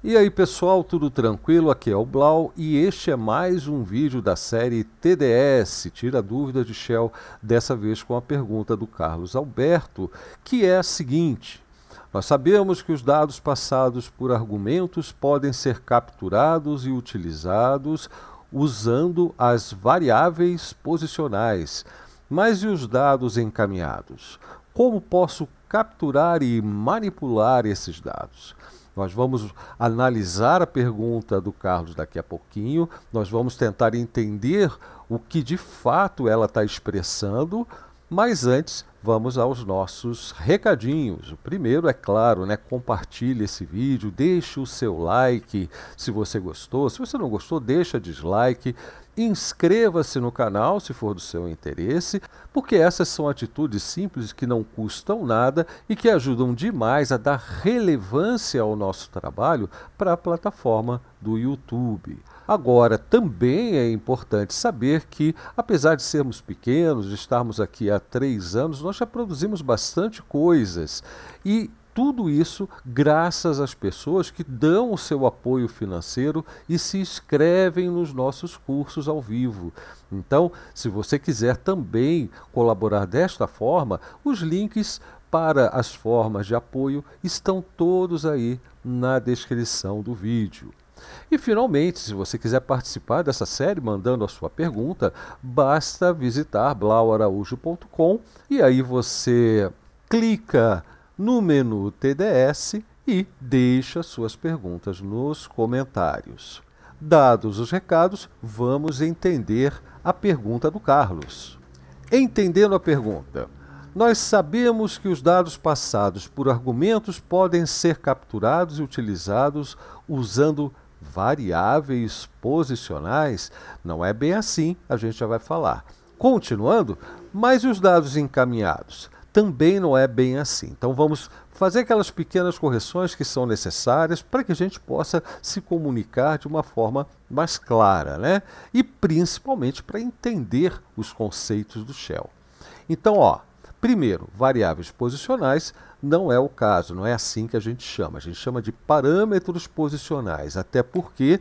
E aí pessoal, tudo tranquilo? Aqui é o Blau e este é mais um vídeo da série TDS, Tira Dúvidas de Shell, dessa vez com a pergunta do Carlos Alberto, que é a seguinte. Nós sabemos que os dados passados por argumentos podem ser capturados e utilizados usando as variáveis posicionais. Mas e os dados encaminhados? Como posso capturar e manipular esses dados? Nós vamos analisar a pergunta do Carlos daqui a pouquinho, nós vamos tentar entender o que de fato ela está expressando, mas antes vamos aos nossos recadinhos. O primeiro é claro, né? Compartilhe esse vídeo, deixe o seu like se você gostou. Se você não gostou, deixa dislike. Inscreva-se no canal, se for do seu interesse, porque essas são atitudes simples que não custam nada e que ajudam demais a dar relevância ao nosso trabalho para a plataforma do YouTube. Agora, também é importante saber que, apesar de sermos pequenos, de estarmos aqui há três anos, nós já produzimos bastante coisas. E tudo isso graças às pessoas que dão o seu apoio financeiro e se inscrevem nos nossos cursos ao vivo. Então, se você quiser também colaborar desta forma, os links para as formas de apoio estão todos aí na descrição do vídeo. E finalmente, se você quiser participar dessa série mandando a sua pergunta, basta visitar blauaraújo.com e aí você clica no menu TDS e deixa suas perguntas nos comentários. Dados os recados, vamos entender a pergunta do Carlos. Entendendo a pergunta, nós sabemos que os dados passados por argumentos podem ser capturados e utilizados usando variáveis posicionais. Não é bem assim, a gente já vai falar. Continuando, mas e os dados encaminhados? também não é bem assim. Então vamos fazer aquelas pequenas correções que são necessárias para que a gente possa se comunicar de uma forma mais clara, né? E principalmente para entender os conceitos do Shell. Então, ó, primeiro, variáveis posicionais não é o caso, não é assim que a gente chama. A gente chama de parâmetros posicionais, até porque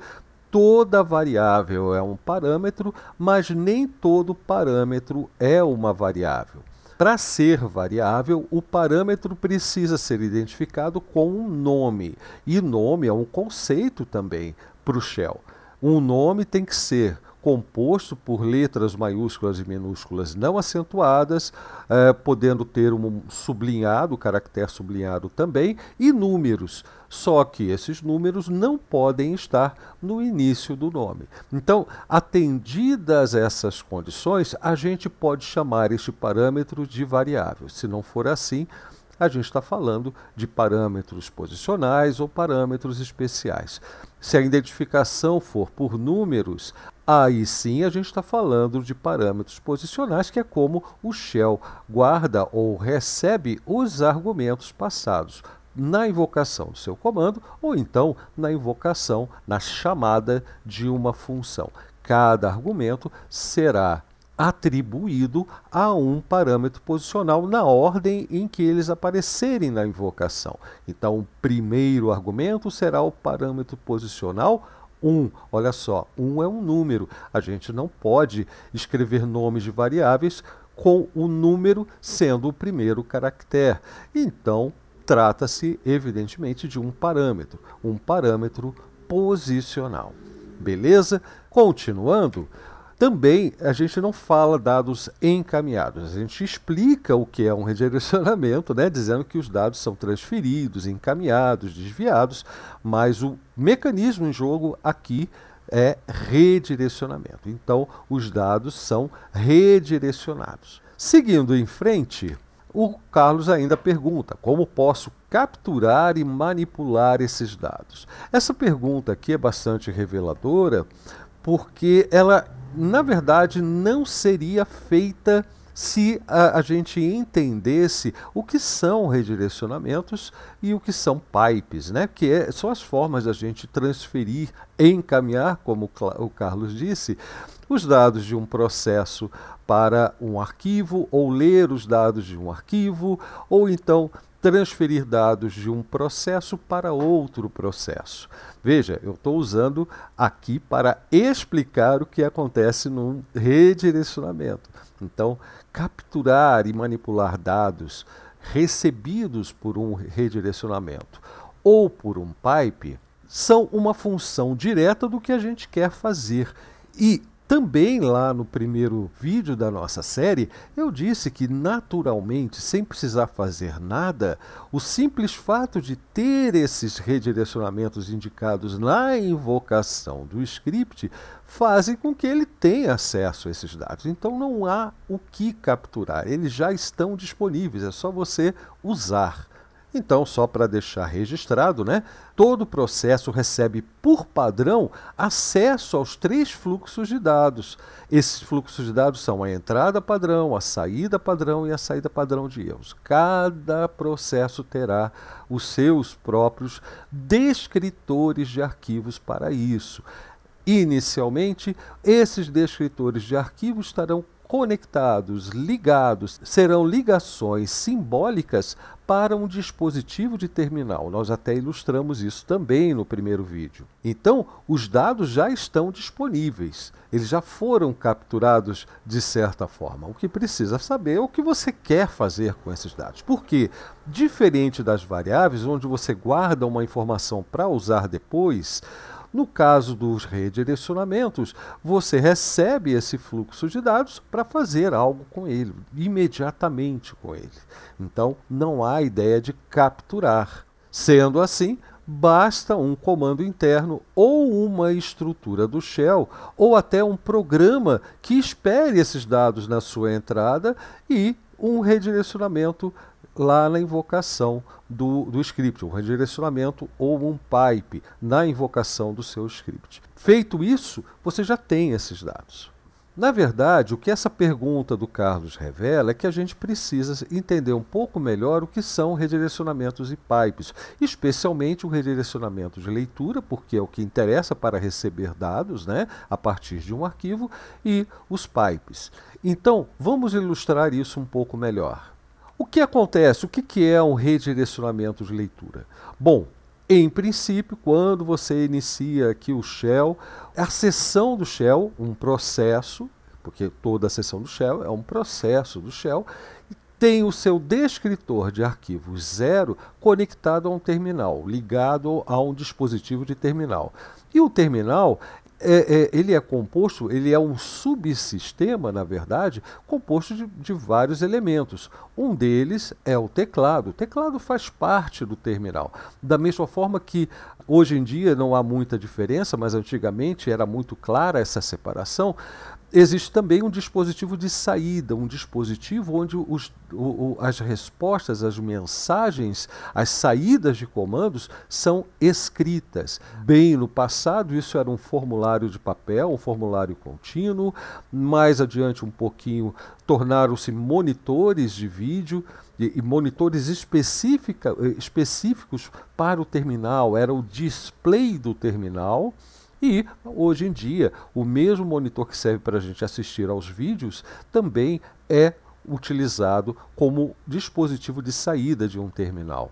toda variável é um parâmetro, mas nem todo parâmetro é uma variável. Para ser variável, o parâmetro precisa ser identificado com um nome. E nome é um conceito também para o Shell. Um nome tem que ser composto por letras maiúsculas e minúsculas não acentuadas, eh, podendo ter um sublinhado, caractere sublinhado também, e números. Só que esses números não podem estar no início do nome. Então, atendidas essas condições, a gente pode chamar este parâmetro de variável. Se não for assim, a gente está falando de parâmetros posicionais ou parâmetros especiais. Se a identificação for por números, aí sim a gente está falando de parâmetros posicionais, que é como o shell guarda ou recebe os argumentos passados na invocação do seu comando ou então na invocação, na chamada de uma função. Cada argumento será atribuído a um parâmetro posicional na ordem em que eles aparecerem na invocação. Então, o primeiro argumento será o parâmetro posicional 1. Um. Olha só, 1 um é um número. A gente não pode escrever nomes de variáveis com o número sendo o primeiro caractere. Então, Trata-se, evidentemente, de um parâmetro, um parâmetro posicional. Beleza? Continuando, também a gente não fala dados encaminhados, a gente explica o que é um redirecionamento, né, dizendo que os dados são transferidos, encaminhados, desviados, mas o mecanismo em jogo aqui é redirecionamento. Então, os dados são redirecionados. Seguindo em frente, o Carlos ainda pergunta: como posso capturar e manipular esses dados? Essa pergunta aqui é bastante reveladora, porque ela, na verdade, não seria feita se a, a, gente entendesse o que são redirecionamentos e o que são pipes, né? que é, são as formas da gente transferir, encaminhar, como o Carlos disse, os dados de um processo para um arquivo, ou ler os dados de um arquivo, ou então transferir dados de um processo para outro processo. Veja, eu estou usando aqui para explicar o que acontece num redirecionamento. Então, capturar e manipular dados recebidos por um redirecionamento ou por um pipe são uma função direta do que a gente quer fazer. E também lá no primeiro vídeo da nossa série, eu disse que naturalmente, sem precisar fazer nada, o simples fato de ter esses redirecionamentos indicados na invocação do script fazem com que ele tenha acesso a esses dados. Então não há o que capturar, eles já estão disponíveis, é só você usar. Então, só para deixar registrado, né, todo processo recebe, por padrão, acesso aos três fluxos de dados. Esses fluxos de dados são a entrada padrão, a saída padrão e a saída padrão de erros. Cada processo terá os seus próprios descritores de arquivos para isso. Inicialmente, esses descritores de arquivos estarão conectados, ligados, serão ligações simbólicas para um dispositivo de terminal. Nós até ilustramos isso também no primeiro vídeo. Então, os dados já estão disponíveis, eles já foram capturados de certa forma. O que precisa saber é o que você quer fazer com esses dados. Porque, diferente das variáveis, onde você guarda uma informação para usar depois, no caso dos redirecionamentos, você recebe esse fluxo de dados para fazer algo com ele, imediatamente com ele. Então, não há ideia de capturar. Sendo assim, basta um comando interno ou uma estrutura do shell ou até um programa que espere esses dados na sua entrada e um redirecionamento lá na invocação do, do script, um redirecionamento ou um pipe na invocação do seu script. Feito isso, você já tem esses dados. Na verdade, o que essa pergunta do Carlos revela é que a gente precisa entender um pouco melhor o que são redirecionamentos e pipes, especialmente o redirecionamento de leitura, porque é o que interessa para receber dados né, a partir de um arquivo, e os pipes. Então, vamos ilustrar isso um pouco melhor. O que acontece? O que, que é um redirecionamento de leitura? Bom, em princípio, quando você inicia aqui o shell, a sessão do shell, um processo, porque toda a sessão do shell é um processo do shell, tem o seu descritor de arquivo zero conectado a um terminal, ligado a um dispositivo de terminal. E o terminal é, é, ele é composto, ele é um subsistema, na verdade, composto de, de, vários elementos. Um deles é o teclado. O teclado faz parte do terminal. Da mesma forma que hoje em dia não há muita diferença, mas antigamente era muito clara essa separação, existe também um dispositivo de saída, um dispositivo onde os, o, o, as respostas, as mensagens, as saídas de comandos são escritas. Bem, no passado isso era um formulário de papel, um formulário contínuo, mais adiante um pouquinho tornaram-se monitores de vídeo e, e monitores eh, específicos para o terminal, era o display do terminal e hoje em dia, o mesmo monitor que serve para a gente assistir aos vídeos também é utilizado como dispositivo de saída de um terminal.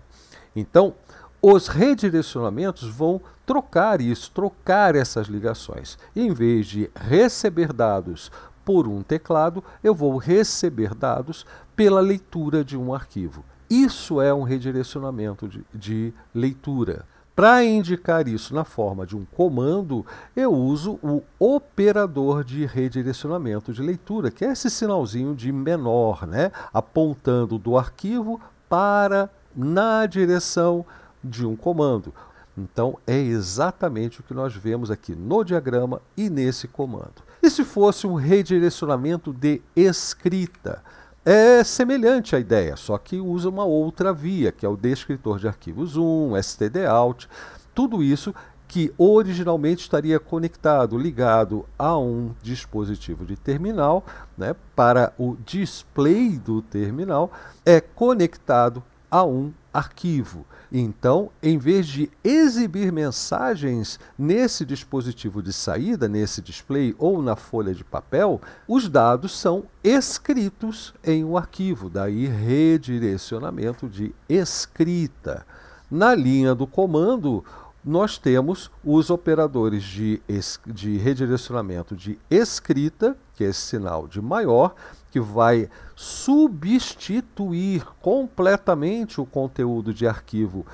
Então, os redirecionamentos vão trocar isso, trocar essas ligações. em vez de receber dados por um teclado, eu vou receber dados pela leitura de um arquivo. Isso é um redirecionamento de, de leitura. Para indicar isso na forma de um comando, eu uso o operador de redirecionamento de leitura, que é esse sinalzinho de menor, né? apontando do arquivo para na direção de um comando. Então, é exatamente o que nós vemos aqui no diagrama e nesse comando. E se fosse um redirecionamento de escrita? É semelhante à ideia, só que usa uma outra via, que é o descritor de arquivos 1, stdout, tudo isso que originalmente estaria conectado, ligado a um dispositivo de terminal, né, para o display do terminal, é conectado a um arquivo. Então, em vez de exibir mensagens nesse dispositivo de saída, nesse display ou na folha de papel, os dados são escritos em um arquivo, daí redirecionamento de escrita. Na linha do comando, nós temos os operadores de, de redirecionamento de escrita que é esse sinal de maior, que vai substituir completamente o conteúdo de arquivo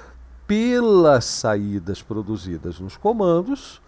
pelas saídas produzidas nos comandos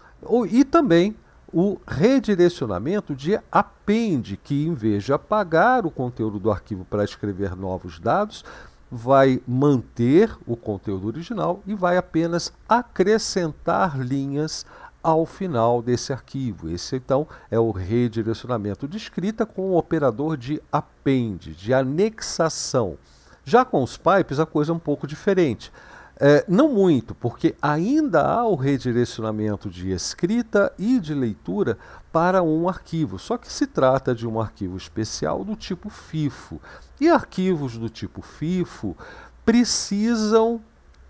e também o redirecionamento de append, que em vez de apagar o conteúdo do arquivo para escrever novos dados, vai manter o conteúdo original e vai apenas acrescentar linhas ao final desse arquivo. Esse então é o redirecionamento de escrita com o operador de append, de anexação. Já com os pipes a coisa é um pouco diferente. É, não muito, porque ainda há o redirecionamento de escrita e de leitura para um arquivo, só que se trata de um arquivo especial do tipo FIFO. E arquivos do tipo FIFO precisam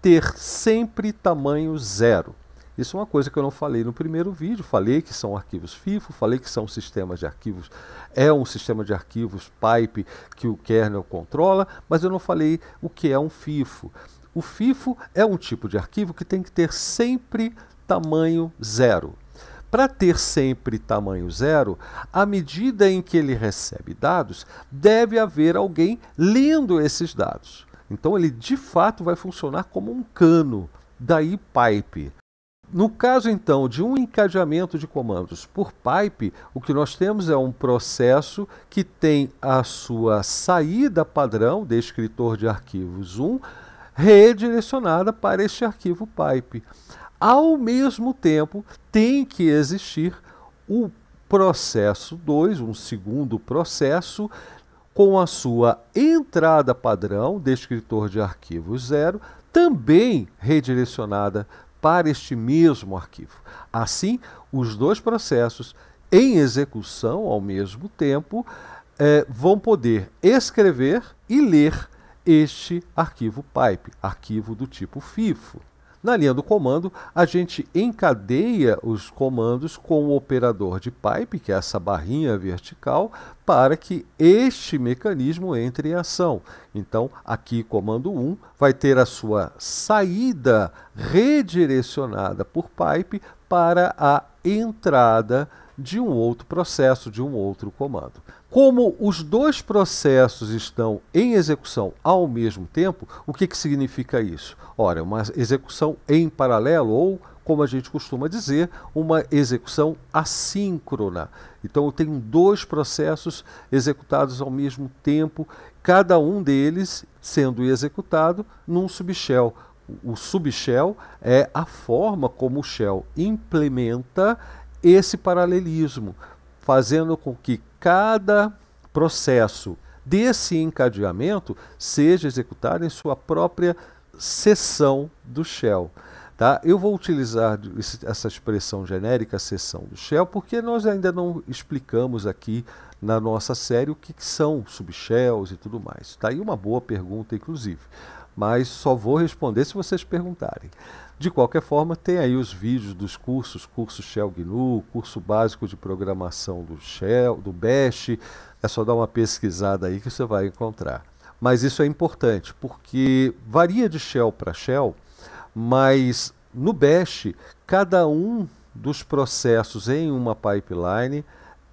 ter sempre tamanho zero. Isso é uma coisa que eu não falei no primeiro vídeo. Falei que são arquivos FIFO, falei que são sistemas de arquivos, é um sistema de arquivos pipe que o kernel controla, mas eu não falei o que é um FIFO. O FIFO é um tipo de arquivo que tem que ter sempre tamanho zero. Para ter sempre tamanho zero, à medida em que ele recebe dados, deve haver alguém lendo esses dados. Então ele de fato vai funcionar como um cano, daí pipe. No caso, então, de um encadeamento de comandos por pipe, o que nós temos é um processo que tem a sua saída padrão de escritor de arquivos 1 redirecionada para este arquivo pipe. Ao mesmo tempo, tem que existir o processo 2, um segundo processo, com a sua entrada padrão de escritor de arquivos 0, também redirecionada para este mesmo arquivo. Assim, os dois processos em execução ao mesmo tempo eh, vão poder escrever e ler este arquivo pipe, arquivo do tipo FIFO. Na linha do comando, a gente encadeia os comandos com o operador de pipe, que é essa barrinha vertical, para que este mecanismo entre em ação. Então, aqui comando 1 vai ter a sua saída redirecionada por pipe para a entrada de um outro processo, de um outro comando. Como os dois processos estão em execução ao mesmo tempo, o que, que significa isso? Ora, uma execução em paralelo ou como a gente costuma dizer, uma execução assíncrona. Então eu tenho dois processos executados ao mesmo tempo, cada um deles sendo executado num subshell. O subshell é a forma como o shell implementa esse paralelismo fazendo com que cada processo desse encadeamento seja executado em sua própria seção do shell. Tá? Eu vou utilizar essa expressão genérica, seção do shell, porque nós ainda não explicamos aqui na nossa série o que, que são subshells e tudo mais. Está aí uma boa pergunta, inclusive, mas só vou responder se vocês perguntarem. De qualquer forma, tem aí os vídeos dos cursos, curso Shell GNU, curso básico de programação do Shell, do Bash. É só dar uma pesquisada aí que você vai encontrar. Mas isso é importante porque varia de Shell para Shell, mas no Bash cada um dos processos em uma pipeline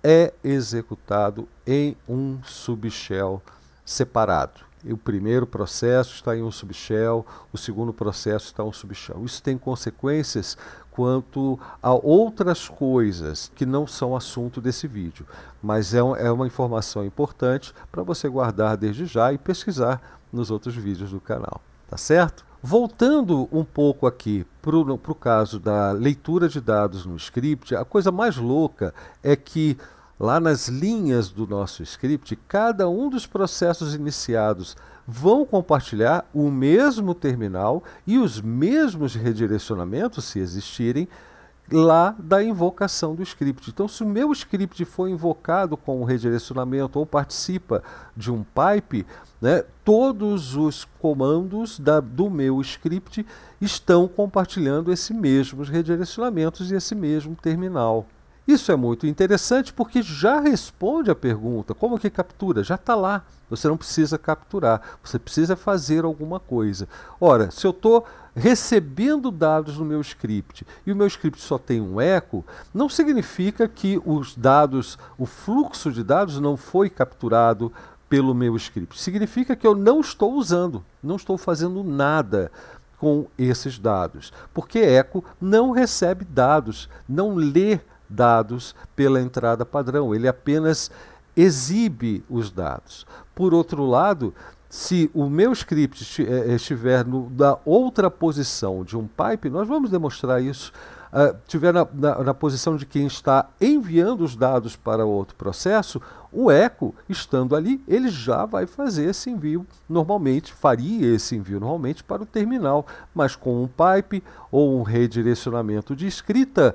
é executado em um subshell separado o primeiro processo está em um subshell, o segundo processo está em um subshell. Isso tem consequências quanto a outras coisas que não são assunto desse vídeo, mas é, um, é uma informação importante para você guardar desde já e pesquisar nos outros vídeos do canal, tá certo? Voltando um pouco aqui para o caso da leitura de dados no script, a coisa mais louca é que Lá nas linhas do nosso script, cada um dos processos iniciados vão compartilhar o mesmo terminal e os mesmos redirecionamentos, se existirem, lá da invocação do script. Então, se o meu script foi invocado com um redirecionamento ou participa de um pipe, né, todos os comandos da, do meu script estão compartilhando esses mesmos redirecionamentos e esse mesmo terminal. Isso é muito interessante porque já responde a pergunta: como que captura? Já está lá. Você não precisa capturar, você precisa fazer alguma coisa. Ora, se eu estou recebendo dados no meu script e o meu script só tem um eco, não significa que os dados, o fluxo de dados não foi capturado pelo meu script. Significa que eu não estou usando, não estou fazendo nada com esses dados, porque eco não recebe dados, não lê dados pela entrada padrão, ele apenas exibe os dados. Por outro lado, se o meu script eh, eh, estiver no, na outra posição de um pipe, nós vamos demonstrar isso, uh, eh, estiver na, na, na posição de quem está enviando os dados para outro processo, o eco, estando ali, ele já vai fazer esse envio normalmente, faria esse envio normalmente para o terminal, mas com um pipe ou um redirecionamento de escrita,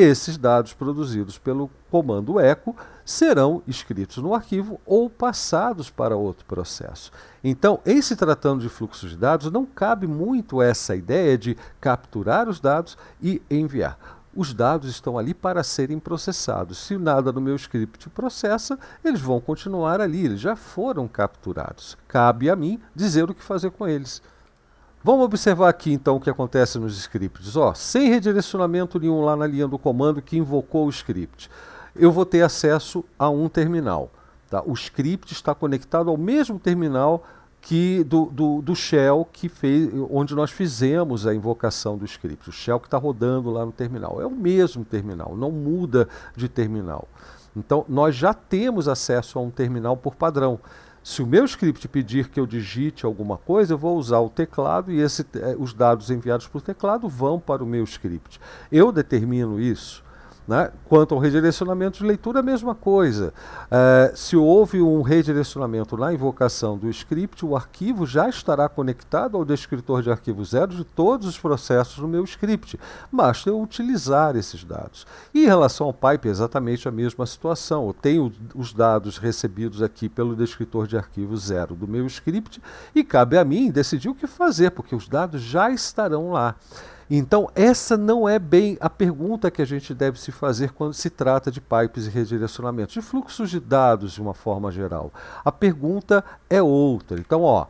esses dados produzidos pelo comando echo serão escritos no arquivo ou passados para outro processo. Então, em se tratando de fluxos de dados, não cabe muito essa ideia de capturar os dados e enviar os dados estão ali para serem processados. Se nada no meu script processa, eles vão continuar ali, eles já foram capturados. Cabe a mim dizer o que fazer com eles. Vamos observar aqui então o que acontece nos scripts. Ó, sem redirecionamento nenhum lá na linha do comando que invocou o script, eu vou ter acesso a um terminal. Tá? O script está conectado ao mesmo terminal que do, do, do, shell que fez, onde nós fizemos a invocação do script. O shell que está rodando lá no terminal. É o mesmo terminal, não muda de terminal. Então, nós já temos acesso a um terminal por padrão. Se o meu script pedir que eu digite alguma coisa, eu vou usar o teclado e esse, eh, os dados enviados por teclado vão para o meu script. Eu determino isso. Né? Quanto ao redirecionamento de leitura, a mesma coisa. Uh, se houve um redirecionamento na invocação do script, o arquivo já estará conectado ao descritor de arquivo zero de todos os processos do meu script. Basta eu utilizar esses dados. E em relação ao pipe, é exatamente a mesma situação. Eu tenho os dados recebidos aqui pelo descritor de arquivo zero do meu script e cabe a mim decidir o que fazer, porque os dados já estarão lá. Então, essa não é bem a pergunta que a gente deve se fazer quando se trata de pipes e redirecionamentos, de fluxos de dados de uma forma geral. A pergunta é outra. Então, ó,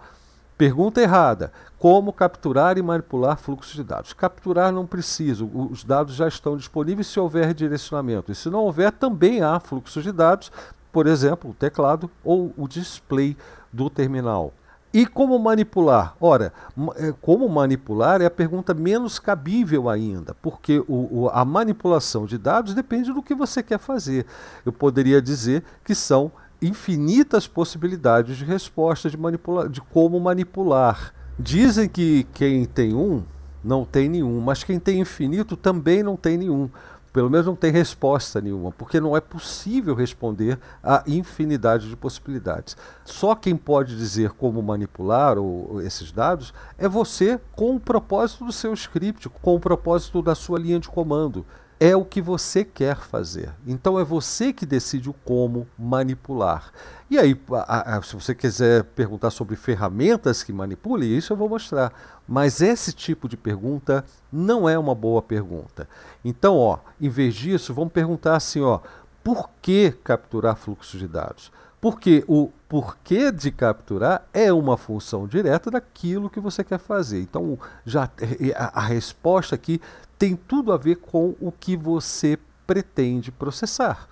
pergunta errada: como capturar e manipular fluxos de dados? Capturar não precisa, os dados já estão disponíveis se houver redirecionamento. E se não houver, também há fluxos de dados, por exemplo, o teclado ou o display do terminal. E como manipular? Ora, eh, como manipular é a pergunta menos cabível ainda, porque o, o, a manipulação de dados depende do que você quer fazer. Eu poderia dizer que são infinitas possibilidades de resposta de, manipula de como manipular. Dizem que quem tem um não tem nenhum, mas quem tem infinito também não tem nenhum pelo menos não tem resposta nenhuma, porque não é possível responder a infinidade de possibilidades. Só quem pode dizer como manipular ou, esses dados é você com o propósito do seu script, com o propósito da sua linha de comando é o que você quer fazer. Então é você que decide o como manipular. E aí, a, a, se você quiser perguntar sobre ferramentas que manipule, isso eu vou mostrar. Mas esse tipo de pergunta não é uma boa pergunta. Então, ó, em vez disso, vamos perguntar assim, ó, por que capturar fluxos de dados? Porque o porquê de capturar é uma função direta daquilo que você quer fazer. Então, já a resposta aqui tem tudo a ver com o que você pretende processar.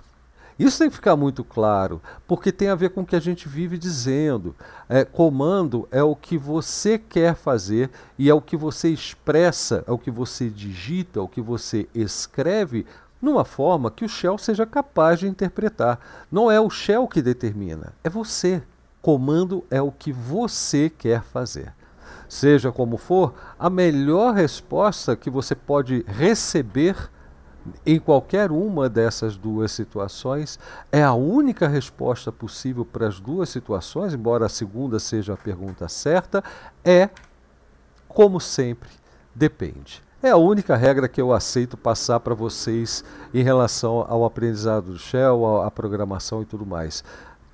Isso tem que ficar muito claro, porque tem a ver com o que a gente vive dizendo. É, comando é o que você quer fazer e é o que você expressa, é o que você digita, é o que você escreve numa forma que o Shell seja capaz de interpretar. Não é o Shell que determina, é você. Comando é o que você quer fazer seja como for, a melhor resposta que você pode receber em qualquer uma dessas duas situações é a única resposta possível para as duas situações, embora a segunda seja a pergunta certa, é como sempre, depende. É a única regra que eu aceito passar para vocês em relação ao aprendizado do Shell, à programação e tudo mais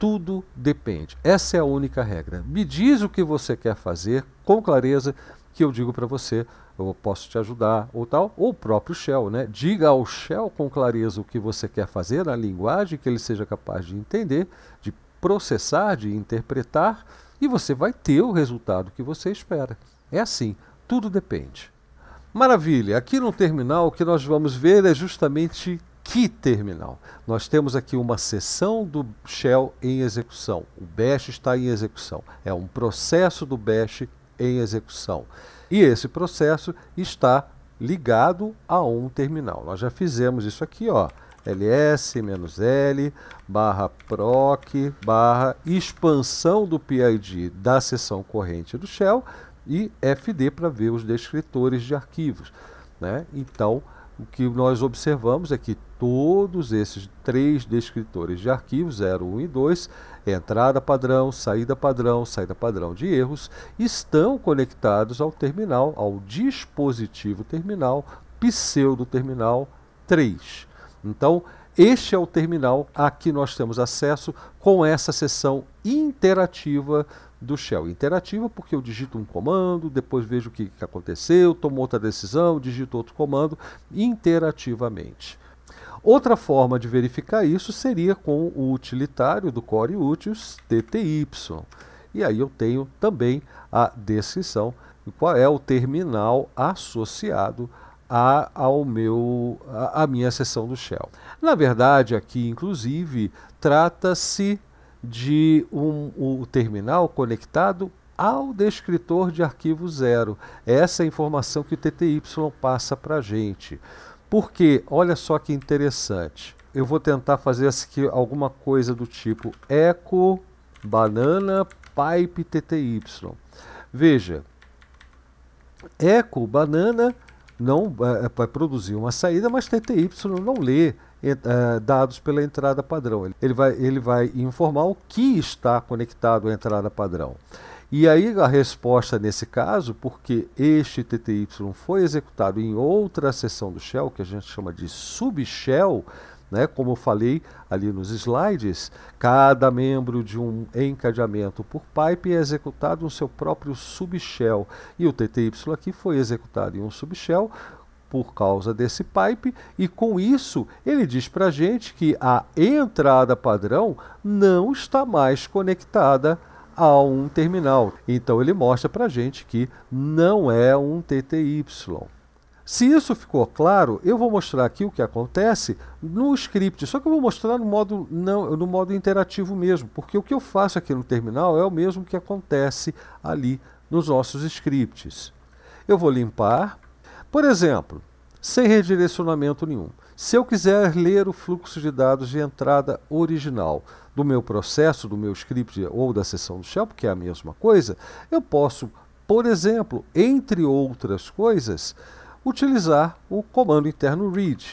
tudo depende. Essa é a única regra. Me diz o que você quer fazer com clareza, que eu digo para você, eu posso te ajudar ou tal, ou o próprio Shell, né? Diga ao Shell com clareza o que você quer fazer na linguagem que ele seja capaz de entender, de processar, de interpretar, e você vai ter o resultado que você espera. É assim, tudo depende. Maravilha, aqui no terminal o que nós vamos ver é justamente que terminal? Nós temos aqui uma sessão do Shell em execução. O Bash está em execução. É um processo do Bash em execução. E esse processo está ligado a um terminal. Nós já fizemos isso aqui, ó ls-l barra proc barra expansão do PID da sessão corrente do shell e fd para ver os descritores de arquivos. Né? Então, o que nós observamos é que todos esses três descritores de arquivos, 0, 1 e 2, entrada padrão, saída padrão, saída padrão de erros, estão conectados ao terminal, ao dispositivo terminal, pseudo terminal 3. Então, este é o terminal a que nós temos acesso com essa sessão interativa do Shell interativa, porque eu digito um comando, depois vejo o que, que aconteceu, tomo outra decisão, digito outro comando interativamente. Outra forma de verificar isso seria com o utilitário do Core Utils TTY. E aí eu tenho também a descrição de qual é o terminal associado a, ao meu, a, a minha sessão do Shell. Na verdade, aqui inclusive trata-se de um, o terminal conectado ao descritor de arquivo zero. Essa é a informação que o TTY passa para a gente. Porque, olha só que interessante, eu vou tentar fazer aqui alguma coisa do tipo echo banana pipe TTY. Veja, echo banana não é, é, vai produzir uma saída, mas TTY não lê é, dados pela entrada padrão. Ele vai, ele vai informar o que está conectado à entrada padrão. E aí a resposta nesse caso, porque este TTY foi executado em outra seção do shell, que a gente chama de subshell, né? como eu falei ali nos slides, cada membro de um encadeamento por pipe é executado no seu próprio subshell. E o TTY aqui foi executado em um subshell por causa desse pipe, e com isso ele diz para a gente que a entrada padrão não está mais conectada a um terminal. Então ele mostra para a gente que não é um TTY. Se isso ficou claro, eu vou mostrar aqui o que acontece no script, só que eu vou mostrar no modo, não, no modo interativo mesmo, porque o que eu faço aqui no terminal é o mesmo que acontece ali nos nossos scripts. Eu vou limpar por exemplo, sem redirecionamento nenhum. Se eu quiser ler o fluxo de dados de entrada original do meu processo, do meu script ou da sessão do Shell, porque é a mesma coisa, eu posso, por exemplo, entre outras coisas, utilizar o comando interno read.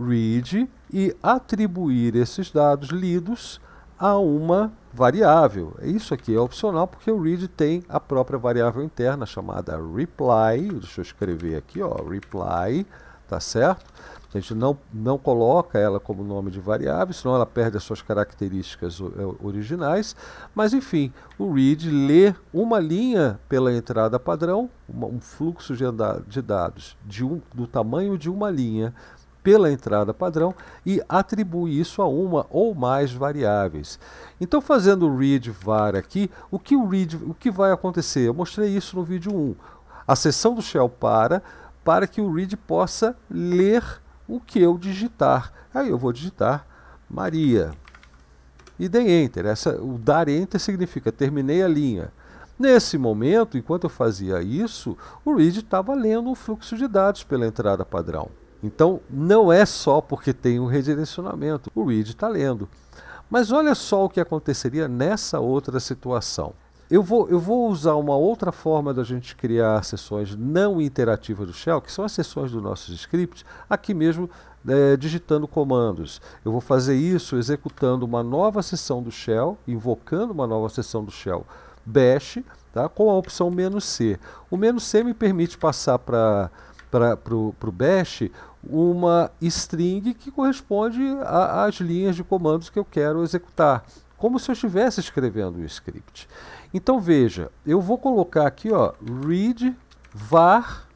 Read e atribuir esses dados lidos a uma variável. É isso aqui é opcional porque o read tem a própria variável interna chamada reply. Deixa eu escrever aqui, ó, reply, tá certo? A gente não, não coloca ela como nome de variável, senão ela perde as suas características é, originais. Mas, enfim, o read lê uma linha pela entrada padrão, uma, um fluxo de, de dados de um, do tamanho de uma linha pela entrada padrão e atribui isso a uma ou mais variáveis. Então, fazendo o read var aqui, o que, o read, o que vai acontecer? Eu mostrei isso no vídeo 1. A sessão do shell para para que o read possa ler o que eu digitar. Aí eu vou digitar Maria e dei enter. Essa, o dar enter significa terminei a linha. Nesse momento, enquanto eu fazia isso, o read estava lendo o fluxo de dados pela entrada padrão. Então não é só porque tem um redirecionamento, o read está lendo. Mas olha só o que aconteceria nessa outra situação. Eu vou, eu vou usar uma outra forma da gente criar sessões não interativas do Shell, que são as sessões dos nossos scripts, aqui mesmo é, digitando comandos. Eu vou fazer isso executando uma nova sessão do Shell, invocando uma nova sessão do Shell Bash, tá? com a opção "-c". O "-c" me permite passar para para o Bash uma string que corresponde às linhas de comandos que eu quero executar, como se eu estivesse escrevendo um script. Então veja, eu vou colocar aqui ó, read var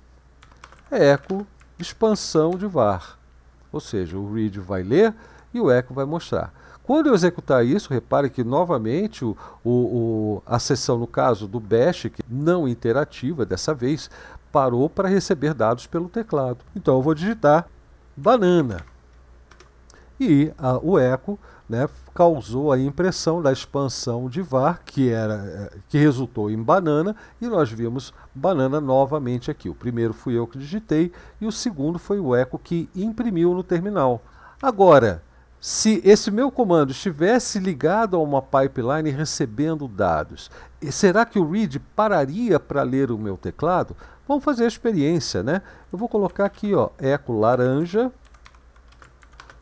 echo expansão de var. Ou seja, o read vai ler e o echo vai mostrar. Quando eu executar isso, repare que novamente o, o, a sessão, no caso do bash, que não interativa dessa vez, parou para receber dados pelo teclado. Então eu vou digitar banana. E a, o eco né, causou a impressão da expansão de var, que, era, eh, que resultou em banana, e nós vimos banana novamente aqui. O primeiro fui eu que digitei, e o segundo foi o eco que imprimiu no terminal. Agora, se esse meu comando estivesse ligado a uma pipeline recebendo dados, será que o read pararia para ler o meu teclado? Vamos fazer a experiência, né? Eu vou colocar aqui, ó, eco laranja,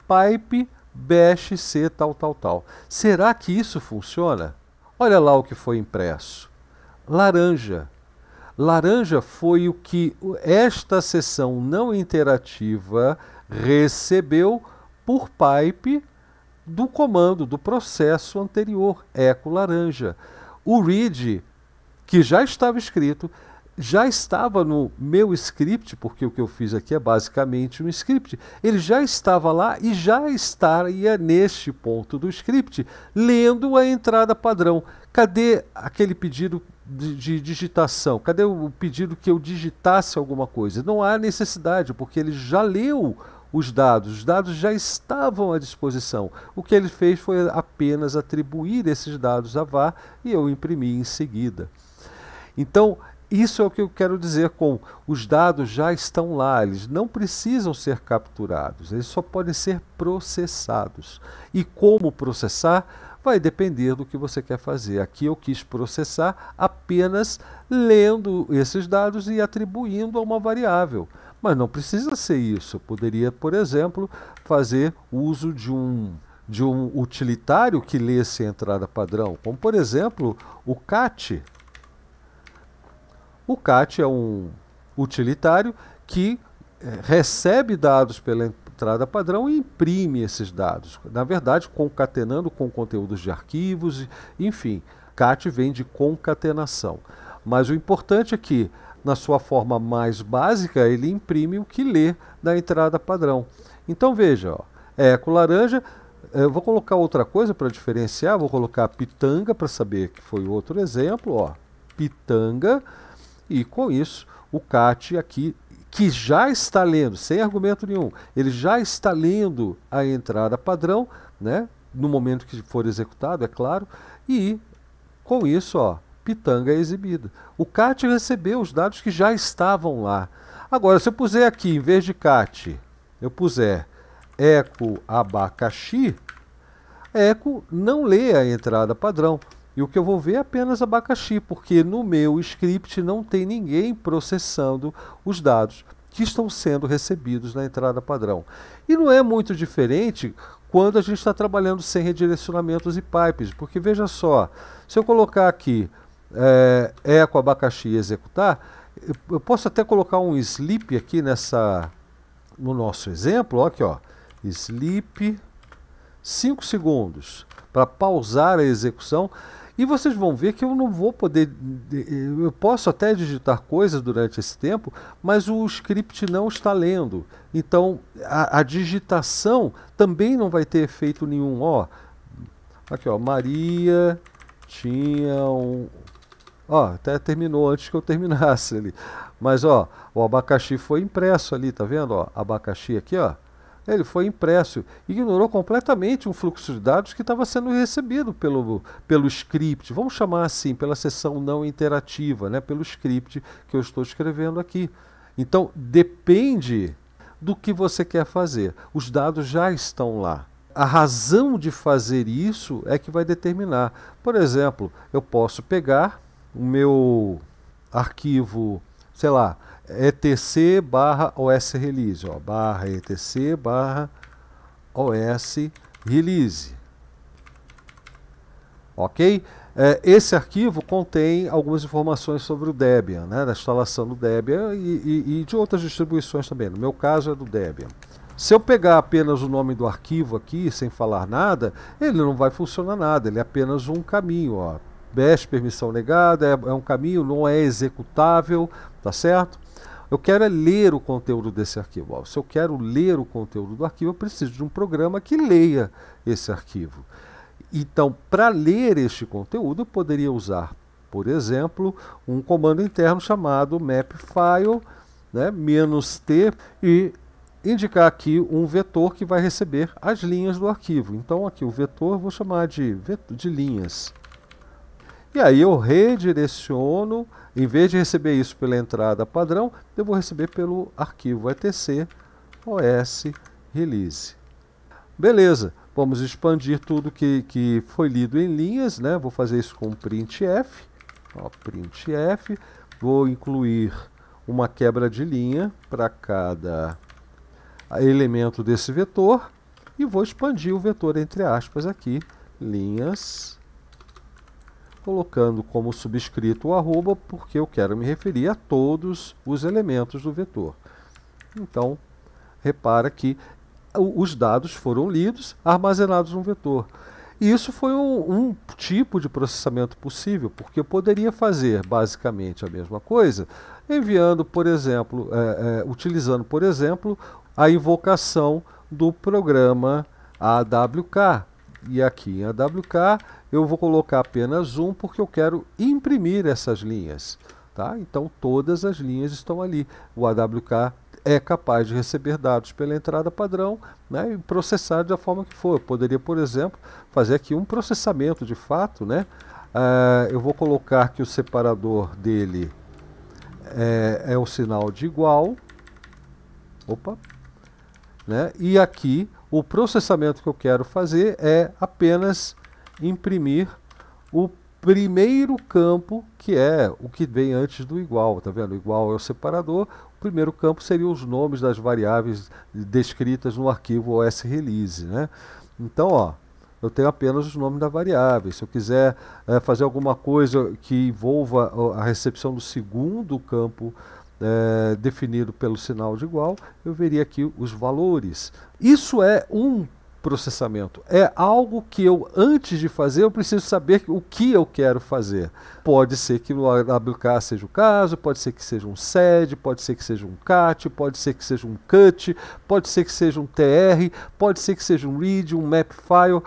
pipe bash c tal tal tal. Será que isso funciona? Olha lá o que foi impresso. Laranja. Laranja foi o que esta sessão não interativa recebeu por pipe do comando, do processo anterior, eco laranja. O read, que já estava escrito, já estava no meu script, porque o que eu fiz aqui é basicamente um script, ele já estava lá e já estaria neste ponto do script, lendo a entrada padrão. Cadê aquele pedido de, de, digitação? Cadê o pedido que eu digitasse alguma coisa? Não há necessidade, porque ele já leu os dados. Os dados já estavam à disposição. O que ele fez foi apenas atribuir esses dados à VAR e eu imprimi em seguida. Então, isso é o que eu quero dizer com os dados já estão lá, eles não precisam ser capturados, eles só podem ser processados. E como processar? Vai depender do que você quer fazer. Aqui eu quis processar apenas lendo esses dados e atribuindo a uma variável. Mas não precisa ser isso. Eu poderia, por exemplo, fazer uso de um de um utilitário que lesse a entrada padrão, como por exemplo o CAT. O CAT é um utilitário que eh, recebe dados pela entrada padrão e imprime esses dados. Na verdade, concatenando com conteúdos de arquivos, enfim, CAT vem de concatenação. Mas o importante é que na sua forma mais básica, ele imprime o que lê da entrada padrão. Então veja, ó, eco é laranja, eu vou colocar outra coisa para diferenciar, vou colocar pitanga para saber que foi outro exemplo, ó, pitanga, e com isso o CAT aqui, que já está lendo, sem argumento nenhum, ele já está lendo a entrada padrão, né, no momento que for executado, é claro, e com isso, ó, Pitanga é exibida. O CAT recebeu os dados que já estavam lá. Agora, se eu puser aqui, em vez de CAT, eu puser eco abacaxi, eco não lê a entrada padrão. E o que eu vou ver é apenas abacaxi, porque no meu script não tem ninguém processando os dados que estão sendo recebidos na entrada padrão. E não é muito diferente quando a gente está trabalhando sem redirecionamentos e pipes, porque veja só, se eu colocar aqui é, é com abacaxi executar, eu, posso até colocar um sleep aqui nessa, no nosso exemplo, ó, aqui ó, sleep 5 segundos para pausar a execução e vocês vão ver que eu não vou poder, eu posso até digitar coisas durante esse tempo, mas o script não está lendo. Então a, a digitação também não vai ter efeito nenhum. Ó, aqui ó, Maria tinha um, Ó, até terminou antes que eu terminasse ali. Mas ó, o abacaxi foi impresso ali, tá vendo? Ó, abacaxi aqui, ó. Ele foi impresso, ignorou completamente um fluxo de dados que estava sendo recebido pelo, pelo script, vamos chamar assim, pela sessão não interativa, né? pelo script que eu estou escrevendo aqui. Então, depende do que você quer fazer. Os dados já estão lá. A razão de fazer isso é que vai determinar. Por exemplo, eu posso pegar o meu arquivo, sei lá, etc barra os release, ó, barra etc barra os release. Ok? É, esse arquivo contém algumas informações sobre o Debian, né, da instalação do Debian e, e, e de outras distribuições também. No meu caso é do Debian. Se eu pegar apenas o nome do arquivo aqui, sem falar nada, ele não vai funcionar nada, ele é apenas um caminho. Ó. BES permissão negada, é, é, um caminho, não é executável, tá certo? Eu quero é ler o conteúdo desse arquivo. se eu quero ler o conteúdo do arquivo, eu preciso de um programa que leia esse arquivo. Então, para ler este conteúdo, eu poderia usar, por exemplo, um comando interno chamado mapfile, né, menos "-t", e indicar aqui um vetor que vai receber as linhas do arquivo. Então, aqui o vetor, vou chamar de, de linhas. E aí eu redireciono, em vez de receber isso pela entrada padrão, eu vou receber pelo arquivo etc os release. Beleza, vamos expandir tudo que, que foi lido em linhas, né? Vou fazer isso com printf, ó, printf, vou incluir uma quebra de linha para cada elemento desse vetor e vou expandir o vetor entre aspas aqui, linhas colocando como subscrito o arroba, porque eu quero me referir a todos os elementos do vetor. Então, repara que os dados foram lidos, armazenados no vetor. E isso foi um, um, tipo de processamento possível, porque eu poderia fazer basicamente a mesma coisa, enviando, por exemplo, é, é, utilizando, por exemplo, a invocação do programa AWK. E aqui em AWK eu vou colocar apenas um porque eu quero imprimir essas linhas. Tá? Então todas as linhas estão ali. O AWK é capaz de receber dados pela entrada padrão né, e processar da forma que for. Eu poderia, por exemplo, fazer aqui um processamento de fato. Né? Ah, eu vou colocar que o separador dele eh, é, é o sinal de igual. Opa! Né? E aqui o processamento que eu quero fazer é apenas imprimir o primeiro campo, que é o que vem antes do igual, tá vendo? O igual é o separador, o primeiro campo seriam os nomes das variáveis descritas no arquivo OS release, né? Então, ó, eu tenho apenas os nomes das variáveis. Se eu quiser é, fazer alguma coisa que envolva a recepção do segundo campo é, definido pelo sinal de igual, eu veria aqui os valores. Isso é um processamento. É algo que eu, antes de fazer, eu preciso saber o que eu quero fazer. Pode ser que o AWK seja o caso, pode ser que seja um SED, pode ser que seja um CAT, pode ser que seja um CUT, pode ser que seja um TR, pode ser que seja um READ, um map file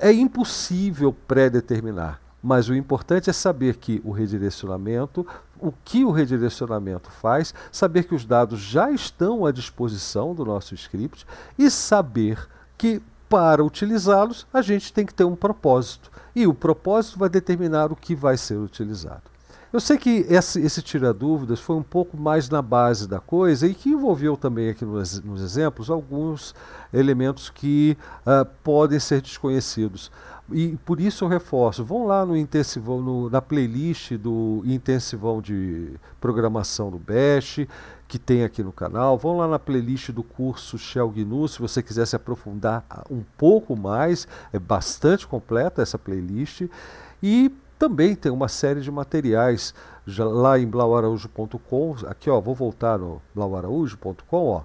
É impossível pré-determinar. Mas o importante é saber que o redirecionamento, o que o redirecionamento faz, saber que os dados já estão à disposição do nosso script e saber que para utilizá-los, a gente tem que ter um propósito. E o propósito vai determinar o que vai ser utilizado. Eu sei que esse, esse tira-dúvidas foi um pouco mais na base da coisa e que envolveu também aqui nos, nos exemplos alguns elementos que uh, podem ser desconhecidos. E por isso eu reforço, vão lá no intensivão, no, na playlist do intensivão de programação do Bash, que tem aqui no canal. Vão lá na playlist do curso Shell GNU, se você quiser se aprofundar um pouco mais, é bastante completa essa playlist. E também tem uma série de materiais já lá em blauaraújo.com. Aqui, ó, vou voltar no blauaraújo.com, ó.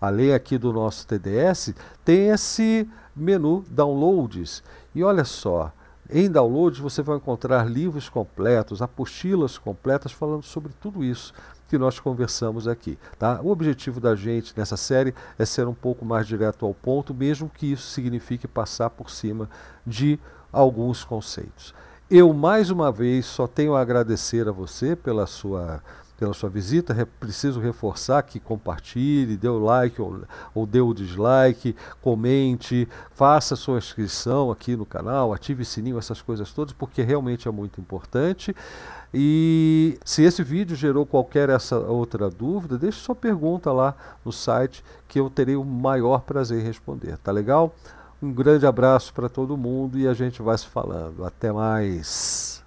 Além aqui do nosso TDS, tem esse menu downloads. E olha só, em downloads você vai encontrar livros completos, apostilas completas falando sobre tudo isso que nós conversamos aqui. Tá? O objetivo da gente nessa série é ser um pouco mais direto ao ponto, mesmo que isso signifique passar por cima de alguns conceitos. Eu, mais uma vez, só tenho a agradecer a você pela sua pela sua visita. Re preciso reforçar que compartilhe, dê o like ou, ou dê o dislike, comente, faça sua inscrição aqui no canal, ative o sininho, essas coisas todas, porque realmente é muito importante. E se esse vídeo gerou qualquer essa outra dúvida, deixe sua pergunta lá no site que eu terei o maior prazer em responder, tá legal? Um grande abraço para todo mundo e a gente vai se falando. Até mais.